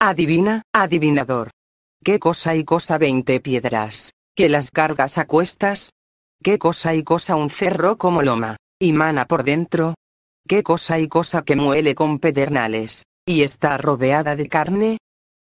Adivina, adivinador. ¿Qué cosa y cosa veinte piedras? ¿Que las cargas a cuestas? ¿Qué cosa y cosa un cerro como loma, y mana por dentro? ¿Qué cosa y cosa que muele con pedernales, y está rodeada de carne?